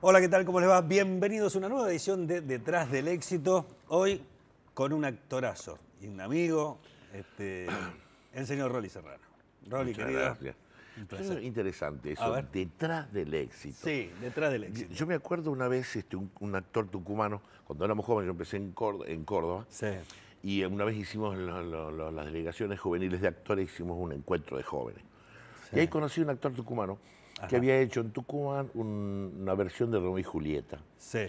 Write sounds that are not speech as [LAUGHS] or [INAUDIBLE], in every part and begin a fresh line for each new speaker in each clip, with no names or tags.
Hola, ¿qué tal? ¿Cómo les va? Bienvenidos a una nueva edición de Detrás del Éxito. Hoy con un actorazo y un amigo, este, [CLEARS THROAT] el señor Rolly Serrano. Rolly, querido. interesante eso,
detrás del éxito. Sí, detrás del éxito. Yo me acuerdo una vez este, un, actor tucumano, cuando éramos jóvenes, yo empecé en, Córdoba, en sí. y una vez hicimos las delegaciones juveniles de actores, hicimos un encuentro de jóvenes. Y ahí conocí a un actor tucumano que había hecho en Tucumán una versión de Romeo y Julieta. Sí.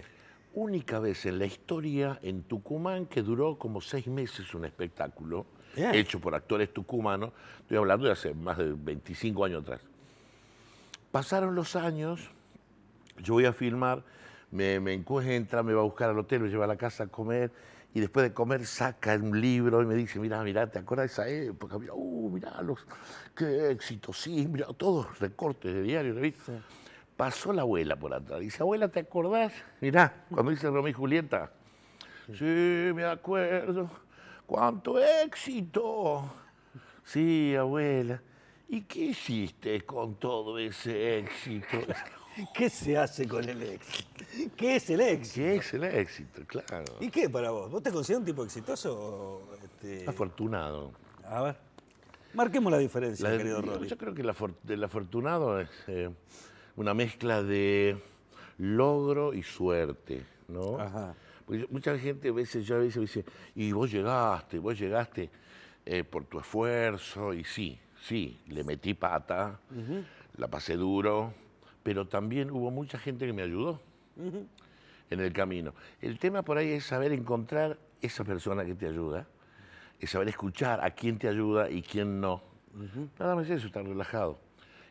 Única vez en la historia en Tucumán que duró como seis meses un espectáculo hecho por actores tucumanos. Estoy hablando de hace más de 25 años atrás. Pasaron los años, yo voy a filmar, me, me encuentra, me va a buscar al hotel, me lleva a la casa a comer y después de comer saca un libro y me dice, mira, mira, ¿te acuerdas de esa época? Mira, uh, mira, los, qué éxito, sí, mira, todos recortes de diario, revista. Pasó la abuela por atrás, dice, abuela, ¿te acordás? mira cuando dice Romeo y Julieta, sí, me acuerdo, cuánto éxito. Sí, abuela, ¿y qué hiciste con todo ese éxito?
¿Qué se hace con el éxito?
¿Qué es el éxito? ¿Qué es el éxito? Claro.
¿Y qué para vos? ¿Vos te consideras un tipo exitoso? O, este?
Afortunado. A ver. Marquemos la diferencia, querido Yo creo que el afortunado es eh, una mezcla de logro y suerte, ¿no? Ajá. Porque mucha gente a veces ya a veces dice, y vos llegaste, vos llegaste eh, por tu esfuerzo, y sí, sí, le metí pata, la pasé duro, pero también hubo mucha gente que me ayudó en el camino. El tema por ahí es saber encontrar esa persona que te ayuda, es saber escuchar a quién te ayuda y quién no. Nada más eso, estar relajado.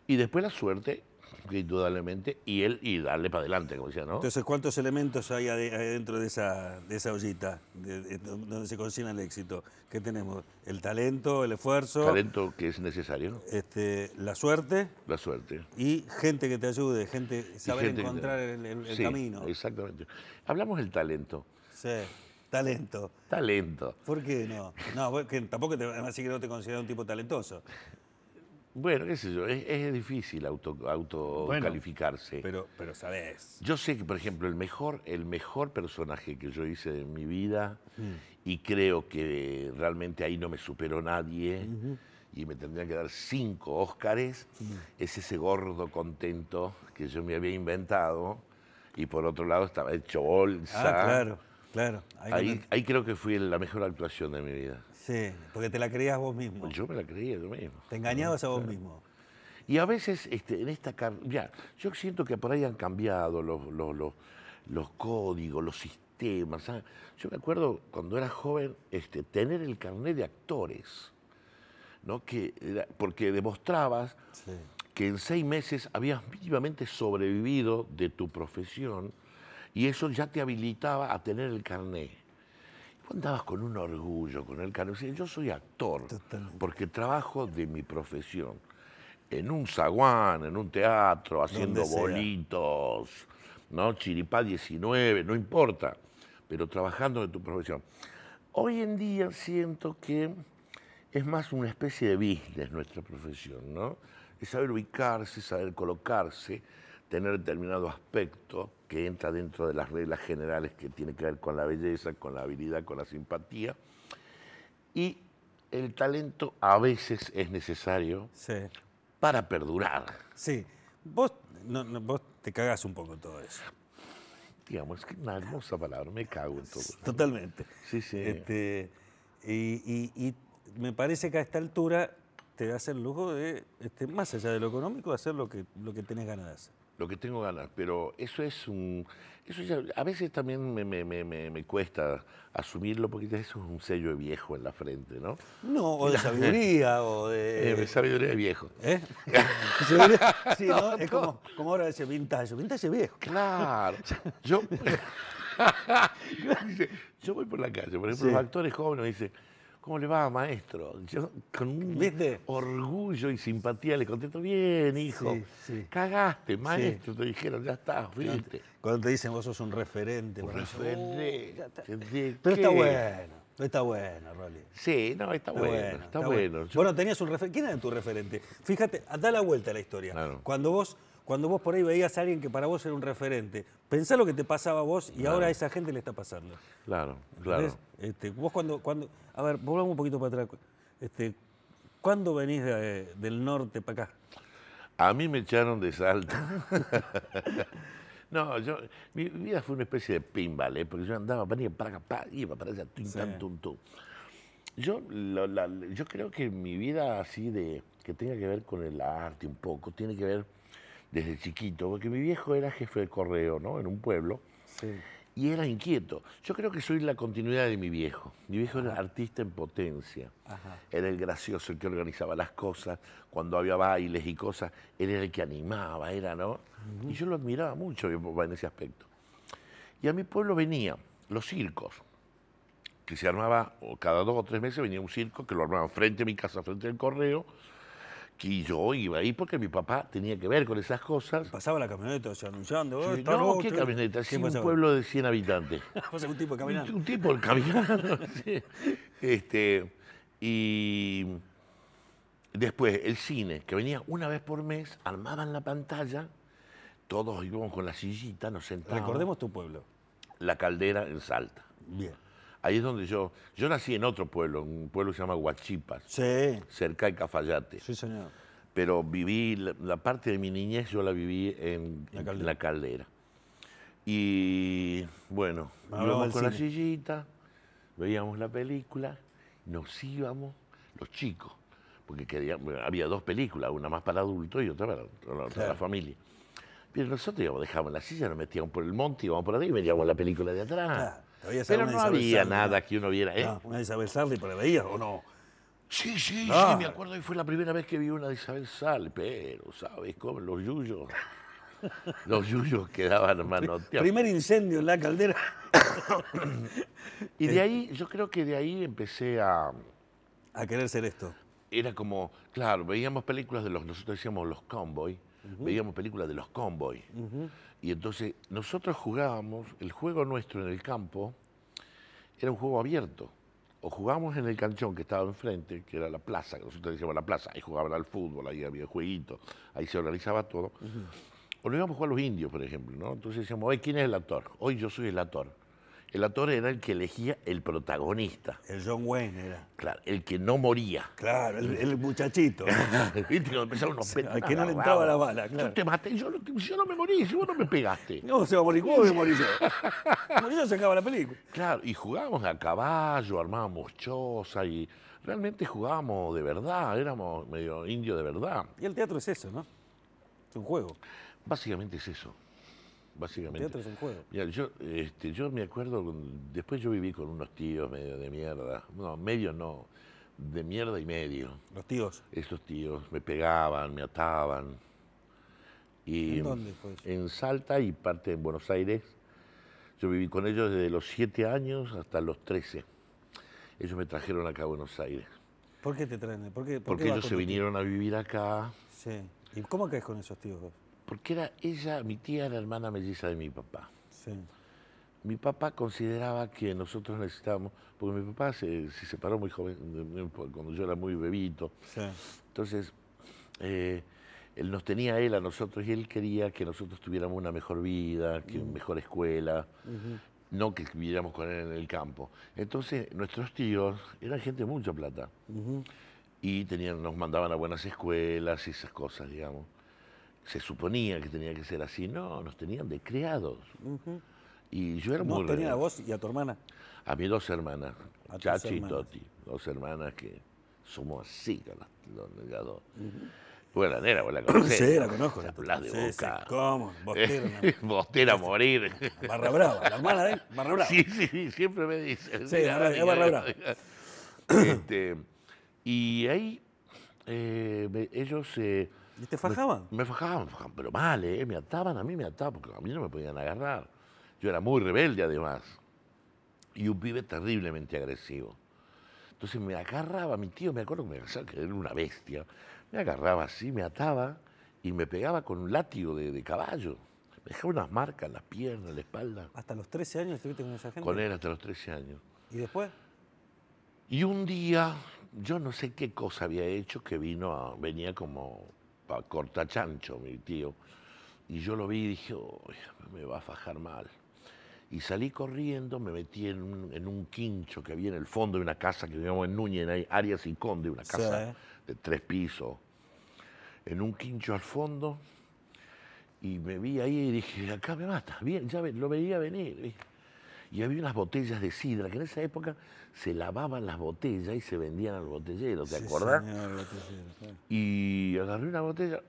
Y después la suerte indudablemente, y él y darle para adelante, como decía, ¿no? Entonces,
¿cuántos elementos hay dentro de esa, de esa ollita donde se cocina el éxito? ¿Qué tenemos? El talento, el esfuerzo. Talento
que es necesario.
Este, la suerte. La suerte. Y gente que te ayude,
gente, saber encontrar el, camino. Exactamente. Hablamos del talento.
Sí. Talento.
Talento.
¿Por qué no? No, porque tampoco te sí que no te considera un tipo talentoso.
Bueno, qué sé yo, es, difícil autocalificarse. pero,
pero sabes.
Yo sé que, por ejemplo, el mejor, el mejor personaje que yo hice en mi vida, mm. y creo que realmente ahí no me superó nadie, y me tendrían que dar cinco Óscares, mm. es ese gordo contento que yo me había inventado, y por otro lado estaba hecho bolsa. Ah, claro, claro. Ahí, creo que fui la mejor actuación de mi vida.
Sí, porque te la creías vos mismo. Yo me
la creía yo mismo. Te engañabas a vos mismo. Y a veces este, en esta carne... yo siento que por ahí han cambiado los, los, códigos, los sistemas. Yo me acuerdo cuando era joven este, tener el carné de actores, ¿no? que porque demostrabas que en seis meses habías mínimamente sobrevivido de tu profesión y eso ya te habilitaba a tener el carné andabas con un orgullo, con el cariño, Yo soy actor, porque trabajo de mi profesión. En un zaguán, en un teatro, haciendo bolitos, ¿no? Chiripá 19, no importa, pero trabajando de tu profesión. Hoy en día siento que es más una especie de business nuestra profesión, ¿no? Es saber ubicarse, saber colocarse tener determinado aspecto que entra dentro de las reglas generales que tiene que ver con la belleza, con la habilidad, con la simpatía. Y el talento a veces es necesario para perdurar. Sí. Vos,
vos te cagás un poco en todo eso. Digamos, es que una hermosa palabra, me cago en todo. Totalmente. Sí, sí. Este, y, me parece que a esta altura te das el lujo de, este, más allá de lo económico, hacer lo que, lo que tenés ganas de hacer
lo que tengo ganas, pero eso es un... Eso ya, a veces también me, me, me, me, cuesta asumirlo porque eso es un sello de viejo en la frente, ¿no? No, o de [LAUGHS] sabiduría, o de... Eh, de sabiduría viejo. ¿Eh? [LAUGHS] Sí, no, Es como,
como ahora ese vintage, vintage viejo. Claro. [LAUGHS] Yo...
yo voy por la calle, por ejemplo, los actores jóvenes dicen ¿Cómo le va, maestro? Yo con un [LAUGHS] orgullo y simpatía le contesto, bien, hijo. Cagaste, maestro,
te dijeron, ya está, Cuando te dicen vos sos un referente. Un referente. Oh, está. Pero está bueno, está bueno, Rolly. Sí, no, está, bueno, bueno, está, bueno. bueno. tenías un referente. ¿Quién era tu referente? Fíjate, da la vuelta a la historia. Cuando vos cuando vos por ahí veías a alguien que para vos era un referente, pensá lo que te pasaba a vos y ahora a esa gente le está pasando. Claro, claro. Este, vos cuando, cuando, a ver, volvamos un poquito para atrás. Este, ¿Cuándo venís del norte para acá? A mí me echaron de Salta.
[LAUGHS] no, yo, mi vida fue una especie de pinball, ¿eh? porque yo andaba para para acá, iba para allá, tum, sí. tú, Yo, la, yo creo que mi vida así de, que tenga que ver con el arte un poco, tiene que ver desde chiquito, porque mi viejo era jefe de correo, ¿no? En un pueblo. Y era inquieto. Yo creo que soy la continuidad de mi viejo. Mi viejo era artista en potencia. Era el gracioso, el que organizaba las cosas. Cuando había bailes y cosas, él era el que animaba, era, ¿no? Y yo lo admiraba mucho en ese aspecto. Y a mi pueblo venían los circos, que se armaba, cada dos o tres meses venía un circo que lo armaban frente a mi casa, frente al correo, y yo iba ahí porque mi papá tenía que ver con esas cosas. Pasaba la
camioneta, o sea, anunciando. Oh, no, ¿qué camioneta? un pueblo
de 100 habitantes.
[LAUGHS] un tipo caminando. Un, un tipo caminando, [LAUGHS] sí.
Este, y después, el cine, que venía una vez por mes, armaban la pantalla, todos íbamos con la sillita, nos sentábamos. Recordemos tu pueblo. La Caldera en Salta. Bien. Ahí es donde yo. Yo nací en otro pueblo, un pueblo que se llama Huachipas. Sí. Cerca de Cafayate. Sí, señor. Pero viví, la, parte de mi niñez yo la viví en La Caldera. Y bueno, íbamos con la sillita, veíamos la película, nos íbamos, los chicos, porque queríamos, había dos películas, una más para adultos y otra para, la familia. Pero nosotros íbamos, dejábamos la silla, nos metíamos por el monte, íbamos por ahí y veíamos la película de atrás.
Pero no había nada que uno viera. ¿eh? una Isabel Sarli, pero veías o no. Sí, sí, sí, ah. me
acuerdo y fue la primera vez que vi una de Isabel Sarli, pero, ¿sabes cómo? Los yuyos. [LAUGHS] Los yuyos quedaban, manoteados. Primer incendio en la caldera. y de ahí, yo creo que de ahí empecé a. A querer ser esto. Era como, claro, veíamos películas de los, nosotros decíamos los cowboys veíamos películas de los convoys Y entonces nosotros jugábamos, el juego nuestro en el campo era un juego abierto. O jugábamos en el canchón que estaba enfrente, que era la plaza, que nosotros decíamos la plaza, ahí jugaban al fútbol, ahí había jueguito ahí se organizaba todo. O lo íbamos a jugar los indios, por ejemplo, ¿no? Entonces decíamos, ¿quién es el actor? Hoy yo soy el actor. El actor era el que elegía el protagonista. El John Wayne era. Claro, el que no moría.
Claro, el, muchachito. [LAUGHS] Viste, empezaron unos petos. que no le entraba la bala, claro. Yo te maté, yo, no, yo
no me morí, si vos no me pegaste. No, se va a morir, ¿cómo me morí yo? morí [LAUGHS] yo se acaba
la película. Claro, y
jugábamos a caballo, armábamos choza y realmente jugábamos de verdad, éramos medio indios de verdad. Y el teatro es eso, ¿no? Es un juego. Básicamente es eso básicamente. Este, yo, me acuerdo, después yo viví con unos tíos medio de mierda, no, medio no, de mierda y medio. ¿Los tíos? Esos tíos me pegaban, me ataban.
Y ¿En dónde fue
En Salta y parte en Buenos Aires. Yo viví con ellos desde los 7 años hasta los 13. Ellos me trajeron acá a Buenos Aires.
¿Por qué te traen? ¿Por Porque ellos se vinieron
a vivir acá.
Sí. ¿Y cómo caes con esos tíos vos? porque era ella,
mi tía la hermana melliza de mi papá. Mi papá consideraba que nosotros necesitábamos, porque mi papá se, separó muy joven, cuando yo era muy bebito. Entonces, eh, él nos tenía a él a nosotros y él quería que nosotros tuviéramos una mejor vida, que una mejor escuela, no que viviéramos con él en el campo. Entonces, nuestros tíos eran gente de mucha plata. Y tenían, nos mandaban a buenas escuelas y esas cosas, digamos se suponía que tenía que ser así. No, nos tenían de criados. Y yo era muy. tenía a vos y a tu hermana? A mis dos hermanas, Chachi y Toti. Dos hermanas que somos así, con las, dos. Bueno, la nera, vos la [COUGHS] conocés. Sí, la conozco. La de boca. Sí, ¿Cómo? Bostera. Bostera [LAUGHS] a morir. Barra brava, la hermana eh barra brava. Sí, sí, siempre me dice. Sí, la barra, barra brava. Este, y ahí eh, ellos se... Eh, ¿Y te fajaban? Me, me fajaban, pero mal, ¿eh? Me ataban a mí, me ataban, porque a mí no me podían agarrar. Yo era muy rebelde, además. Y un pibe terriblemente agresivo. Entonces me agarraba, mi tío, me acuerdo que era una bestia. Me agarraba así, me ataba y me pegaba con un látigo de, caballo. Me dejaba unas marcas en las piernas, en la espalda. ¿Hasta los 13 años estuviste con esa gente? Con él hasta los 13 años. ¿Y después? Y un día, yo no sé qué cosa había hecho que vino a, venía como corta cortachancho, mi tío. Y yo lo vi y dije, me va a fajar mal. Y salí corriendo, me metí en un, quincho que había en el fondo de una casa que vivíamos en Núñez, en Arias y Conde, una casa de tres pisos. En un quincho al fondo, y me vi ahí y dije, acá me mata, bien, ya lo veía venir. Y había unas botellas de sidra, que en esa época se lavaban las botellas y se vendían al botellero, ¿te acordás? Y agarré una botella,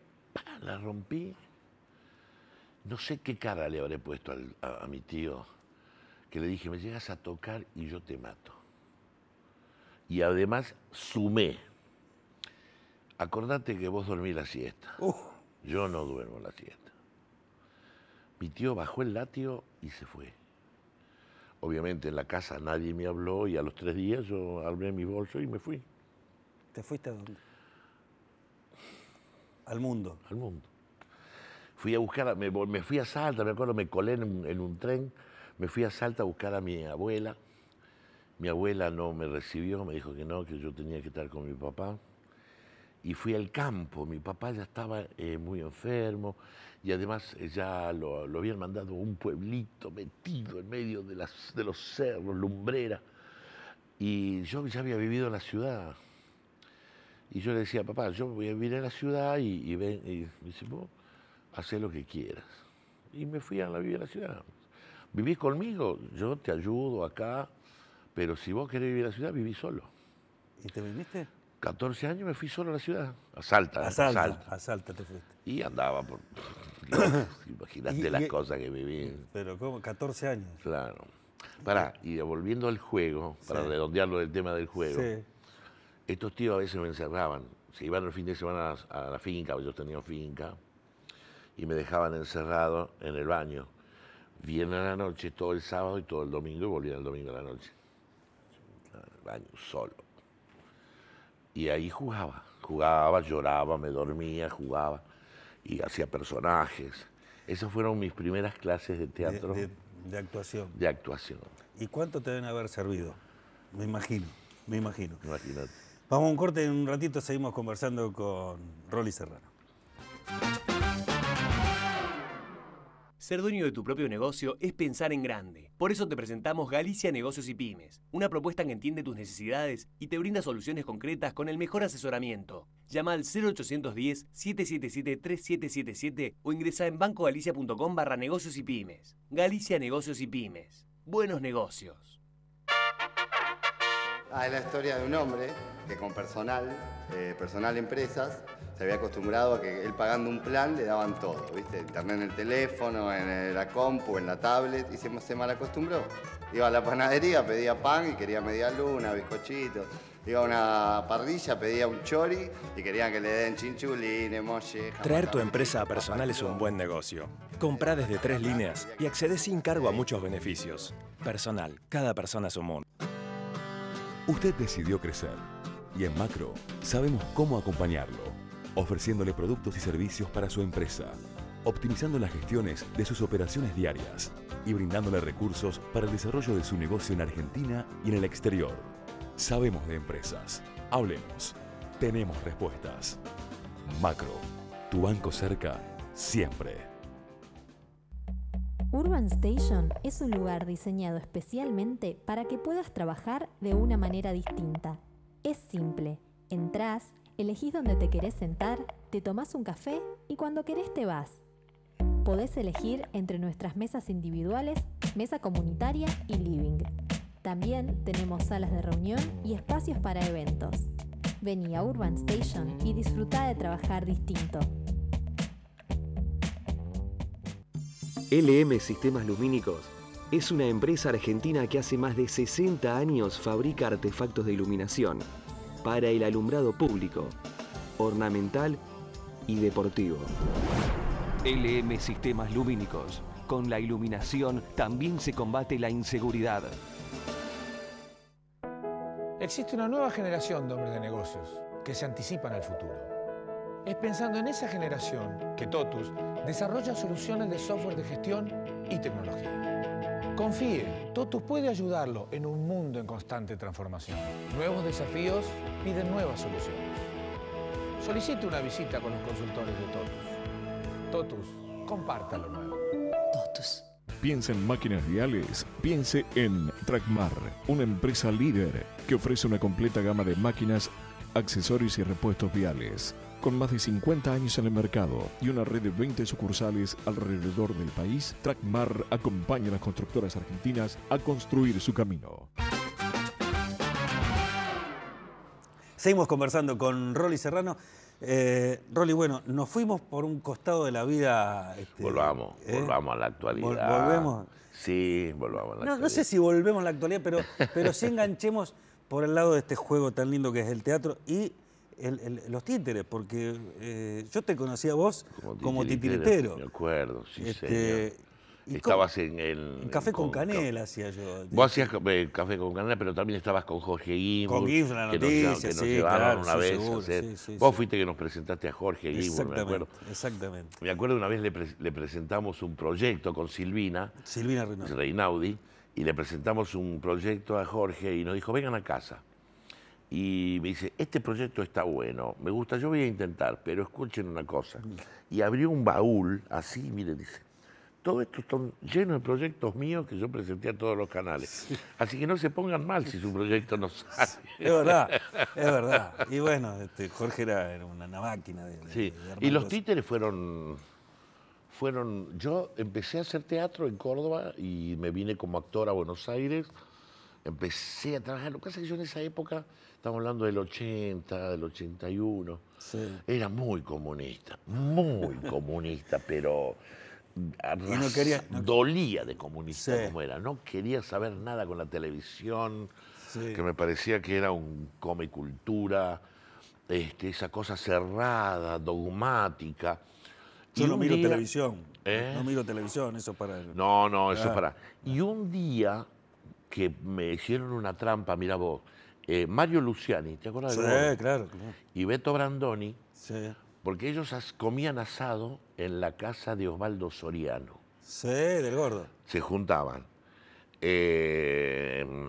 la rompí. No sé qué cara le habré puesto a, mi tío, que le dije, me llegas a tocar y yo te mato. Y además sumé. Acordate que vos dormís la siesta. Uh. Yo no duermo la siesta. Mi tío bajó el látigo y se fue obviamente en la casa nadie me habló y a los tres días yo armé mi bolso y me fui.
¿Te fuiste a dónde? Al mundo. Al
mundo. Fui a buscar, me, fui a Salta, me acuerdo, me colé en, un tren, me fui a Salta a buscar a mi abuela. Mi abuela no me recibió, me dijo que no, que yo tenía que estar con mi papá y fui al campo. Mi papá ya estaba eh, muy enfermo y además eh, ya lo, habían mandado a un pueblito metido en medio de, las, de los cerros, lumbrera. Y yo ya había vivido en la ciudad. Y yo le decía, papá, yo voy a vivir en la ciudad y, ven, y me dice, vos haz lo que quieras. Y me fui a la vivir en la ciudad. Vivís conmigo, yo te ayudo acá, pero si vos querés vivir en la ciudad, viví solo. ¿Y te viniste? 14 años me fui solo a la ciudad, a Salta. A Salta, Y andaba por... [COUGHS] Imagínate las cosas que viví.
Pero como 14 años.
Claro. Pará, y volviendo al juego, para redondearlo del tema del juego, estos tíos a veces me encerraban. Se iban el fin de semana a, la finca, porque yo tenía finca, y me dejaban encerrado en el baño. Vienen a la noche, todo el sábado y todo el domingo, y volvían el domingo a la noche. En El baño solo y ahí jugaba, jugaba, lloraba, me dormía, jugaba y hacía personajes. Esas fueron mis primeras clases de teatro.
De, actuación.
De actuación.
¿Y cuánto te deben haber servido? Me imagino, me imagino. Vamos a un corte, y en un ratito seguimos conversando con Rolly Serrano. Ser dueño de tu propio negocio es pensar en grande. Por eso te presentamos Galicia Negocios y Pymes, una propuesta que entiende tus necesidades y te brinda soluciones concretas con el mejor asesoramiento. Llama al 0810-777-3777 o ingresa en bancogalicia.com barra negocios y pymes. Galicia Negocios y Pymes. Buenos negocios.
Ah, es la historia de un hombre que con personal, eh, personal empresas, se había acostumbrado a que él pagando un plan le daban todo, ¿viste? Internet en el teléfono, en la compu, en la tablet, y se, se mal acostumbró. Iba a la panadería, pedía pan y quería media luna, bizcochitos. Iba a una parrilla, pedía un chori y querían que le den chinchulines, molle. Traer tu
empresa a personal es un buen negocio. Compra desde tres líneas y accede sin cargo a muchos beneficios. Personal, cada persona su un mundo.
Usted decidió crecer y en Macro sabemos cómo acompañarlo ofreciéndole productos y servicios para su empresa, optimizando las gestiones de sus operaciones diarias y brindándole recursos para el desarrollo de su negocio en Argentina y en el exterior. Sabemos de empresas. Hablemos. Tenemos respuestas. Macro. Tu banco cerca, siempre.
Urban Station es un lugar diseñado especialmente para que puedas trabajar de una manera distinta. Es simple. Entrás, Elegís dónde te querés sentar, te tomás un café y cuando querés te vas. Podés elegir entre nuestras mesas individuales, mesa comunitaria y living. También tenemos salas de reunión y espacios para eventos. Vení a Urban Station y disfruta de trabajar distinto. LM Sistemas Lumínicos es una empresa argentina que hace más de 60 años fabrica artefactos de iluminación para el alumbrado público, ornamental y deportivo. LM Sistemas Lumínicos. Con la iluminación también se combate la inseguridad.
Existe una nueva generación de hombres de negocios que se anticipan al futuro. Es pensando en esa generación que TOTUS desarrolla soluciones de
software de gestión y tecnología. Confíe, Totus puede ayudarlo en un mundo en constante transformación. Nuevos desafíos piden nuevas soluciones. Solicite una visita con los consultores de Totus. Totus, comparta lo nuevo.
Totus. Piensa en máquinas viales, piense en Trackmar,
una empresa líder que ofrece una completa gama de máquinas, accesorios y repuestos viales. Con más de 50 años en el mercado y una red de 20 sucursales alrededor del país, Trackmar acompaña a las constructoras argentinas a construir su camino. Seguimos conversando con Rolly Serrano. Eh, Rolly, bueno, nos fuimos por un costado de la vida. Este, volvamos, ¿eh? volvamos a la actualidad. volvemos. Sí, volvamos a la no, No sé si volvemos a la actualidad, pero, pero sí [LAUGHS] enganchemos por el lado de este juego tan lindo que es el teatro y el, los títeres, porque eh, yo te conocía vos como titiritero. Me acuerdo, sí, este, señor.
Estabas en el. café con, Canela
hacía yo.
Vos hacías eh, Café con Canela, pero también estabas con Jorge Guimur. Con Guimur, la que nos, sí, una vez Vos fuiste que nos presentaste a Jorge Guimur, me acuerdo. Exactamente. Me acuerdo una vez le, le presentamos un proyecto con Silvina. Silvina Reinaudi. Y le presentamos un proyecto a Jorge y nos dijo: vengan a casa y me dice, este proyecto está bueno, me gusta, yo voy a intentar, pero escuchen una cosa. Y abrió un baúl, así, miren, dice, todo esto está lleno de proyectos míos que yo presenté a todos los canales. Así que no se pongan mal si su proyecto no sale. Es verdad, es verdad. Y bueno, este, Jorge era,
una, máquina de...
sí, y los títeres fueron... Fueron, yo empecé a hacer teatro en Córdoba y me vine como actor a Buenos Aires. Empecé a trabajar. Lo que pasa es que yo en esa época estamos hablando del 80, del 81, era muy comunista, muy [LAUGHS] comunista, pero no quería, dolía de comunista era, no quería saber nada con la televisión, que me parecía que era un come este, esa cosa cerrada, dogmática. Yo no miro televisión. ¿Eh? No miro
televisión, eso para. No, no, eso ah. para.
Y un día que me hicieron una trampa, mira vos, eh, Mario Luciani, ¿te acuerdas? Sí, claro, claro. Y Beto Brandoni, porque ellos comían asado en la casa de Osvaldo Soriano.
Sí, del gordo.
Se juntaban. Em,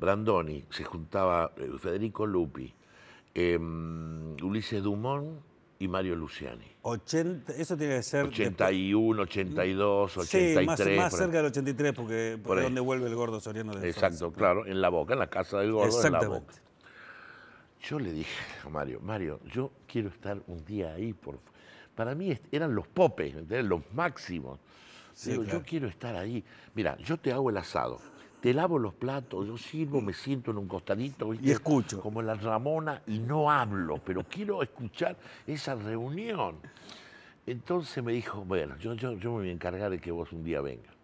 Brandoni, se juntaba eh, Federico Lupi, em, Ulises Dumont y Mario Luciani.
80, eso tiene que ser...
81, 82, 83. más, cerca
del 83 porque, por donde vuelve el gordo Soriano de Exacto, claro, en la boca, en la casa del gordo, en la boca.
Yo le dije a Mario, Mario, yo quiero estar un día ahí, por Para mí eran los popes, ¿entendés? los máximos. Yo quiero estar ahí. Mira, yo te hago el asado te lavo los platos, yo sirvo, me siento en un costadito. Y escucho. Como la Ramona y no hablo, pero quiero escuchar esa reunión. Entonces me dijo, bueno, yo, me voy a encargar de que vos un día vengas.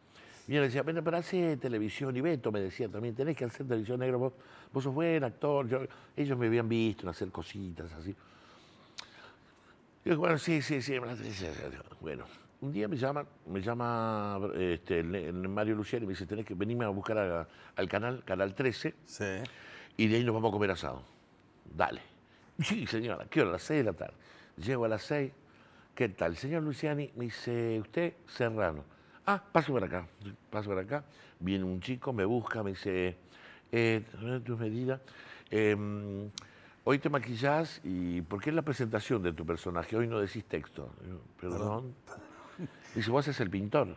Y yo le decía, pero, pero hace televisión y Beto me decía también, tenés que hacer televisión negra, vos, sos buen actor, yo, ellos me habían visto en hacer cositas así. Y yo, bueno, sí, sí, sí, bueno un día me llama, me llama este, Mario Luciani y me dice, tenés que venirme a buscar al canal, Canal 13, y de ahí nos vamos a comer asado. Dale. Sí, señora, ¿qué hora? A las 6 de la tarde. Llego a las seis, ¿qué tal? El señor Luciani me dice, usted, Serrano. Ah, paso por acá, paso por acá. Viene un chico, me busca, me dice, eh, tus medidas. Em, hoy te maquillás y ¿por qué es la presentación de tu personaje? Hoy no decís texto. Perdón. Dice, vos haces el pintor.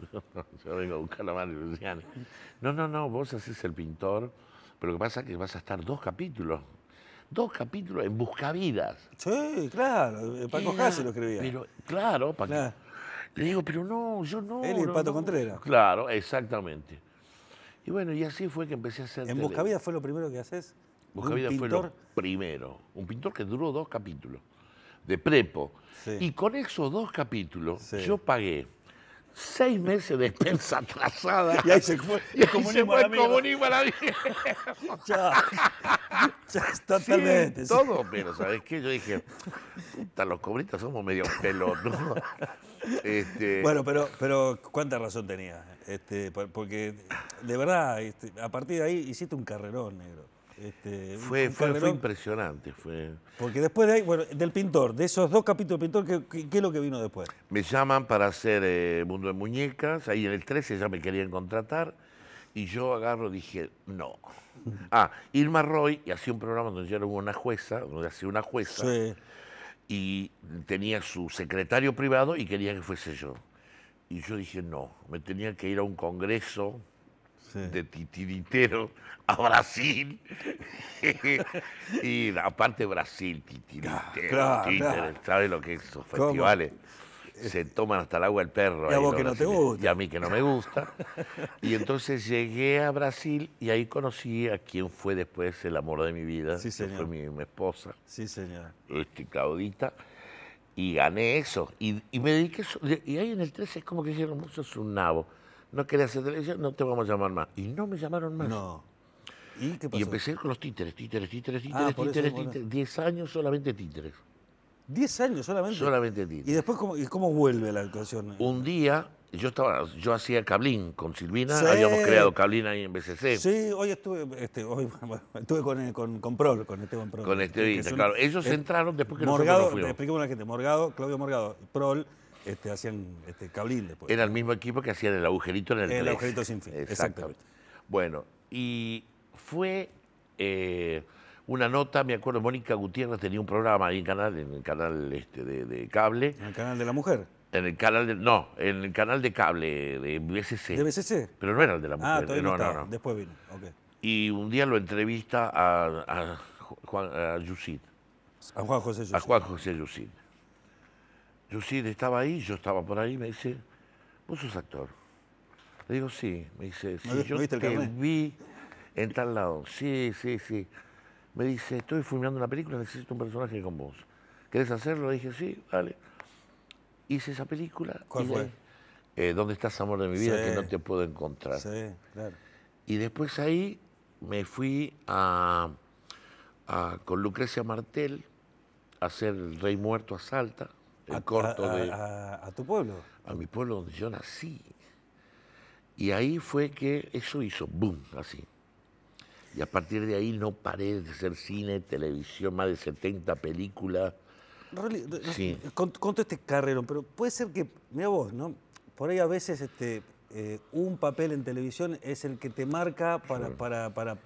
[LAUGHS] Yo vengo a buscar la No, no, no, vos haces el pintor, pero lo que pasa es que vas a estar dos capítulos. Dos capítulos en Buscavidas. Sí, claro. Eh, Paco Jase lo escribía. claro, Paco. Le digo, pero no, yo no. Él y el Pato Contreras. Claro, exactamente. Y bueno, y así fue que empecé a hacer. ¿En Buscavidas
fue lo primero que haces? Buscavidas fue lo
primero. Un pintor que duró dos capítulos de prepo. Y con esos dos capítulos yo pagué seis meses de expensa atrasada. Y ahí se fue. [LAUGHS]
Y, y se fue el a la ya, totalmente. Sí, todo,
pero ¿sabes qué? Yo dije,
puta, los cobritos somos medio pelos, Este... Bueno, pero, pero ¿cuánta razón tenía? Este, porque de verdad, este, a partir de ahí hiciste un carrerón, negro. Este, fue, fue, impresionante. Fue... Porque después de ahí, bueno, del pintor, de esos dos capítulos del pintor, ¿qué, es lo que vino después?
Me llaman para hacer eh, Mundo de Muñecas, ahí en el 13 ya me querían contratar, y yo agarro y dije, no. [LAUGHS] Ah, Irma Roy hacía un programa donde yo era una jueza, donde hacía una jueza, y tenía su secretario privado y quería que fuese yo. Y yo dije, no, me tenía que ir a un congreso de titiritero a Brasil. [LAUGHS] y aparte Brasil, titiritero, claro, ¿sabes lo que es esos festivales? se toman hasta el agua el perro. Y a mí que no me gusta. y entonces llegué a Brasil y ahí conocí a quien fue después el amor de mi vida. fue mi, esposa. Sí, señor. Este, Claudita. Y gané eso. Y, me dediqué. Y ahí en el 13 es como que dijeron, muchos es un nabo no querías hacer televisión, no te vamos a llamar más. Y no me llamaron más. No. ¿Y qué pasó? Y empecé con los títeres, títeres, títeres, ah, títeres, títeres, títeres. Diez años solamente títeres.
¿Diez años solamente? Solamente títeres. ¿Y después cómo, y cómo vuelve la actuación?
Un día yo estaba, yo hacía Cablín con Silvina, habíamos creado Cablín ahí en BCC. Sí,
hoy estuve, este, hoy, [LAUGHS] estuve con, eh, con, con, Prol, con Esteban Prol. Con Esteban, claro. Ellos entraron después que Morgado, nosotros nos fuimos. Expliquemos a la gente, Morgado, Claudio Morgado, Prol, este, hacían este, cablín después.
Era el mismo equipo que hacían el agujerito en el El agujerito sin fin, exactamente. Bueno, y fue eh, una nota, me acuerdo, Mónica Gutiérrez tenía un programa ahí en canal, en el canal este, de, cable. En el canal de la mujer. En el canal no, en el canal de cable de BCC. ¿De BSC? Pero no era el de la ah, mujer. Ah, no, no, no, Después vino, okay. Y un día lo entrevista a, a a A Juan José Yusin. A Juan José Yusin. Yo sí, estaba ahí, yo estaba por ahí, me dice, vos sos actor. Le digo, sí, me dice, sí, yo te vi en tal lado, sí, sí, sí. Me dice, estoy filmando una película, necesito un personaje con vos. ¿Querés hacerlo? Le dije, sí, vale. Hice esa película. ¿Cuál fue? Eh, ¿Dónde estás, amor de mi vida? Que no te puedo encontrar. Sí, claro. Y después ahí me fui a, con Lucrecia Martel a hacer El Rey Muerto a Salta a, tu pueblo. A mi
pueblo donde yo
nací. Y ahí fue que eso hizo boom, así. Y a partir de ahí no paré de hacer cine, televisión, más de 70 películas.
Rolly, sí. con, todo este carrero, pero puede ser que, mira vos, ¿no? Por ahí a veces este, eh, un papel en televisión es el que te marca para, para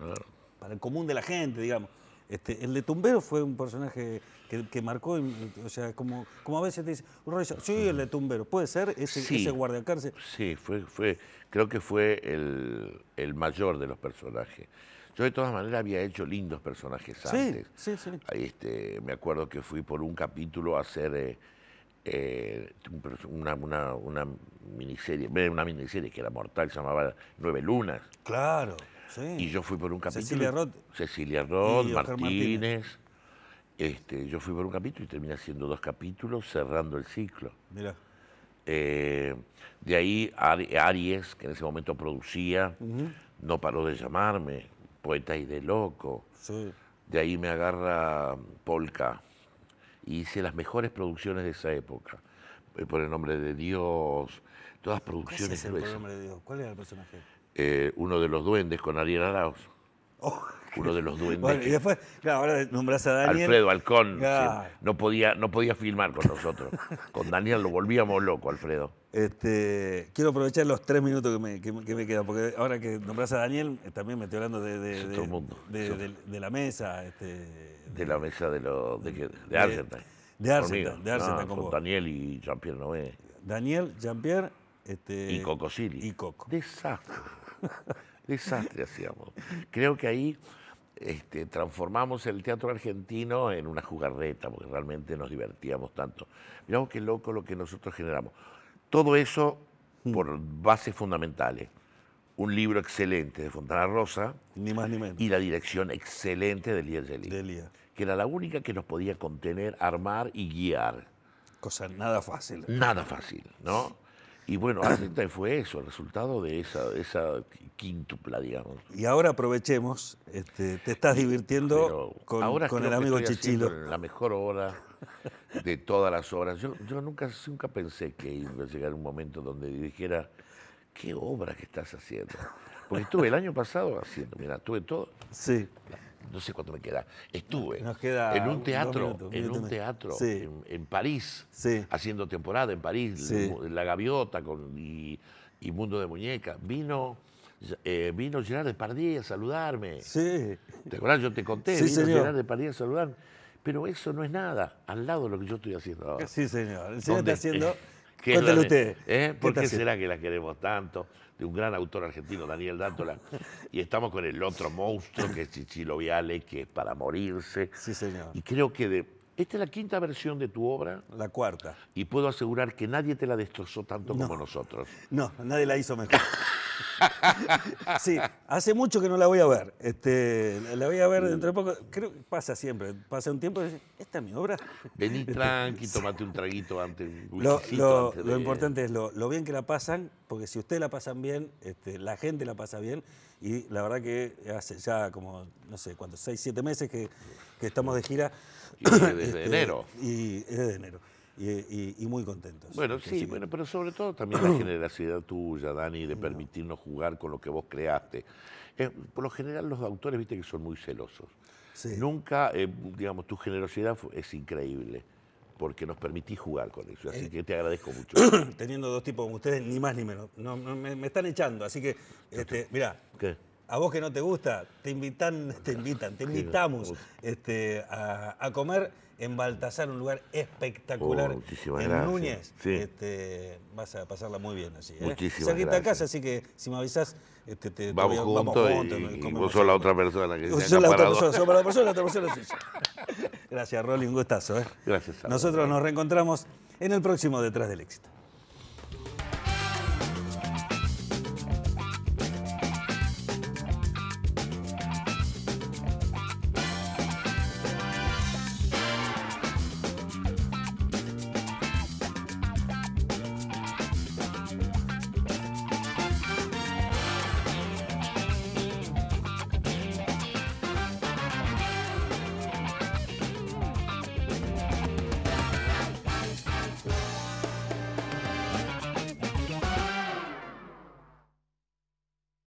el común de la gente, digamos. Este, el de Tumbero fue un personaje que, que marcó, o sea, como, como a veces te dicen, sí, el de Tumbero, ¿puede ser ese, ese guardiacárcel?
Sí, fue, fue, creo que fue el, el, mayor de los personajes. Yo de todas maneras había hecho lindos personajes antes. Sí, sí. Este, me acuerdo que fui por un capítulo a hacer... Eh, eh, una, una, miniserie, una miniserie que era mortal, se llamaba Nueve Lunas.
Claro. Y
yo fui por un capítulo. Cecilia Roth. Cecilia Roth, Martínez. Este, yo fui por un capítulo y terminé haciendo dos capítulos, cerrando el ciclo. Mira. Eh, de ahí Aries, que en ese momento producía, no paró de llamarme, poeta y de loco. De ahí me agarra Polka y hice las mejores producciones de esa época. Eh, por el nombre de Dios, todas producciones. ¿Qué es por el nombre
de Dios? ¿Cuál era el personaje?
Eh, uno de los duendes con Ariel Arauz. Oh, uno de los duendes. Bueno, y
después, claro, ahora nombras a Daniel. Alfredo Alcón.
no, podía, no podía filmar con nosotros. con Daniel lo volvíamos loco, Alfredo.
Este, quiero aprovechar los tres minutos que me, que, me quedan, porque ahora que nombras a Daniel, eh, también me estoy hablando de, de, de, la mesa.
Este, de, la mesa de, los de, de Argentina. De con Daniel y Jean-Pierre Noé
Daniel, Jean-Pierre este, y Cocosili.
Y Coco. Desastre. Desastre [LAUGHS] hacíamos. Creo que ahí este, transformamos el teatro argentino en una jugarreta, porque realmente nos divertíamos tanto. Miramos qué loco lo que nosotros generamos. Todo eso mm. por bases fundamentales. Un libro excelente de Fontana Rosa. Ni más ni menos. Y la dirección excelente de Elías Que era la única que nos podía contener, armar y guiar. Cosa nada fácil. Nada fácil, ¿no? Y bueno, ah, fue eso, el resultado de esa, esa quíntupla, digamos. Y ahora aprovechemos,
este, te estás divirtiendo con, con el amigo Chichilo. La
mejor obra de todas las obras. Yo, nunca, nunca pensé que iba a llegar un momento donde dijera, qué obra que estás haciendo. Porque estuve el año pasado haciendo, mira, estuve todo. Sí no sé cuánto me queda,
estuve en un teatro, en un teatro
en, París, haciendo temporada en París, La Gaviota con, y, Mundo de Muñeca. Vino, eh, vino Gerard Depardieu a saludarme. ¿Te acuerdas? Yo te conté, vino Gerard Depardieu a saludarme. Pero eso no es nada, al lado de lo que yo estoy haciendo ahora. Sí, señor. El señor está haciendo... [LAUGHS] usted. ¿Eh? ¿Por qué será que la queremos tanto? un gran autor argentino, Daniel Dantola y estamos con el otro monstruo que es Chichilo Viale, que es para morirse. Sí, señor. Y creo que esta es la quinta versión de tu obra. La cuarta. Y puedo asegurar que nadie te la destrozó tanto como nosotros.
No, nadie la hizo mejor. sí, hace mucho que no la voy a ver. Este, la voy a ver dentro de poco. Creo que pasa siempre. Pasa un tiempo y dices, esta es mi obra. Vení este, tranqui,
tomate un traguito antes. Un lo, importante
es lo, lo bien que la pasan porque si ustedes la pasan bien, este, la gente la pasa bien, y la verdad que hace ya como, no sé cuántos, seis, siete meses que, estamos de gira. Y desde [COUGHS] este, enero. Y desde enero. Y, muy contentos. Bueno, sí, bueno, pero sobre todo también [COUGHS] la
generosidad tuya, Dani, de permitirnos jugar con lo que vos creaste. Eh, por lo general los autores, viste que son muy celosos. Nunca, eh, digamos, tu generosidad es increíble porque nos permitís jugar con eso. Así eh, que te agradezco [CLEARS THROAT] mucho.
Teniendo dos tipos como ustedes, ni más ni menos. No, me, están echando, así que, este, mirá. ¿Qué? a vos que no te gusta, te invitan, [LAUGHS] te invitan, te invitamos este, a, comer en Baltasar, un lugar espectacular. Oh, en Núñez, este, vas a pasarla muy bien así. ¿eh? Muchísimas gracias. casa, así que si me avisas... Este, te, vamos, juntos vamos Y, vos la otra persona que se la otra persona, la otra persona [LAUGHS] gracias, Rolly, un gustazo. ¿eh? Gracias. Nosotros nos reencontramos en el próximo Detrás del Éxito.